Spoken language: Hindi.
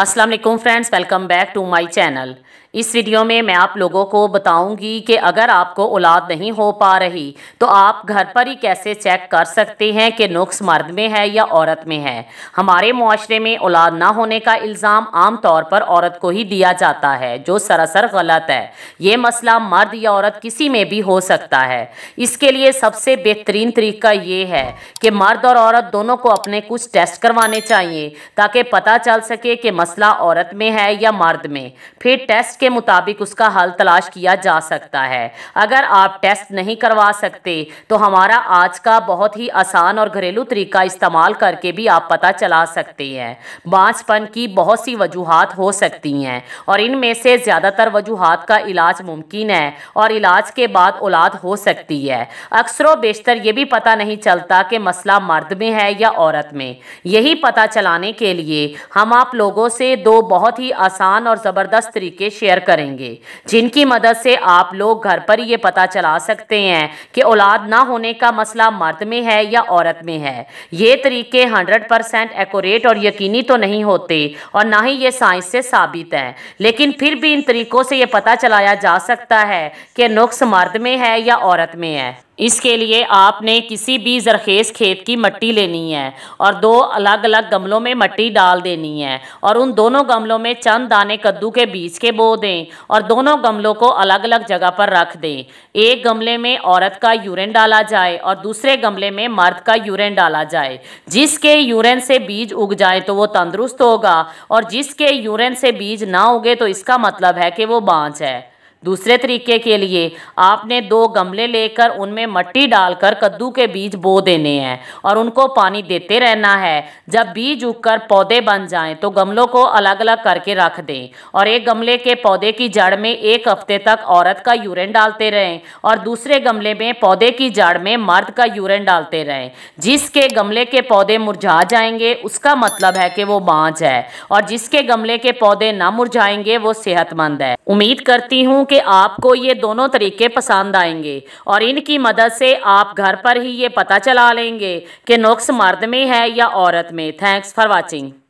अस्सलाम वालेकुम friends welcome back to my channel इस वीडियो में मैं आप लोगों को बताऊंगी कि अगर आपको औलाद नहीं हो पा रही तो आप घर पर ही कैसे चेक कर सकते हैं कि नुक्स मर्द में है या औरत में है हमारे माशरे में औलाद ना होने का इल्ज़ाम आम तौर पर औरत को ही दिया जाता है जो सरासर गलत है ये मसला मर्द या औरत किसी में भी हो सकता है इसके लिए सबसे बेहतरीन तरीका ये है कि मर्द और औरत दोनों को अपने कुछ टेस्ट करवाने चाहिए ताकि पता चल सके कि मसला औरत में है या मर्द में फिर टेस्ट के मुताबिक उसका हल तलाश किया जा सकता है अगर आप टेस्ट नहीं करवा सकते तो हमारा आज का बहुत ही आसान और घरेलू तरीका इस्तेमाल करके भी आप पता चला सकते हैं बाँचपन की बहुत सी वजूहत हो सकती हैं और इनमें से ज़्यादातर वजूहत का इलाज मुमकिन है और इलाज के बाद औलाद हो सकती है अक्सर बेशतर ये भी पता नहीं चलता कि मसला मर्द में है या औरत में यही पता चलाने के लिए हम आप लोगों से दो बहुत ही आसान और ज़बरदस्त तरीके शेयर करेंगे जिनकी मदद से आप लोग घर पर ये पता चला सकते हैं कि औलाद ना होने का मसला मर्द में है या औरत में है ये तरीके हंड्रेड परसेंट एकोरेट और यकीनी तो नहीं होते और ना ही ये साइंस से साबित हैं लेकिन फिर भी इन तरीकों से ये पता चलाया जा सकता है कि नुक्स मर्द में है या औरत में है इसके लिए आपने किसी भी जरखेज़ खेत की मट्टी लेनी है और दो अलग अलग गमलों में मट्टी डाल देनी है और उन दोनों गमलों में चंद दाने कद्दू के बीज के बो दें और दोनों गमलों को अलग अलग जगह पर रख दें एक गमले में औरत का यूरिन डाला जाए और दूसरे गमले में मर्द का यूरिन डाला जाए जिसके यूरिन से बीज उग जाए तो वो तंदुरुस्त होगा और जिसके यूरिन से बीज ना उगे तो इसका मतलब है कि वो बाँच है दूसरे तरीके के लिए आपने दो गमले लेकर उनमें मट्टी डालकर कद्दू के बीज बो देने हैं और उनको पानी देते रहना है जब बीज उगकर पौधे बन जाएं तो गमलों को अलग अलग करके रख दें और एक गमले के पौधे की जड़ में एक हफ्ते तक औरत का यूरिन डालते रहें और दूसरे गमले में पौधे की जड़ में मर्द का यूरिन डालते रहें जिसके गमले के पौधे मुरझा जाएंगे उसका मतलब है कि वो बाँझ है और जिसके गमले के पौधे ना मुरझाएंगे वो सेहतमंद है उम्मीद करती हूँ कि आपको ये दोनों तरीके पसंद आएंगे और इनकी मदद से आप घर पर ही ये पता चला लेंगे कि नुक्स मर्द में है या औरत में थैंक्स फॉर वॉचिंग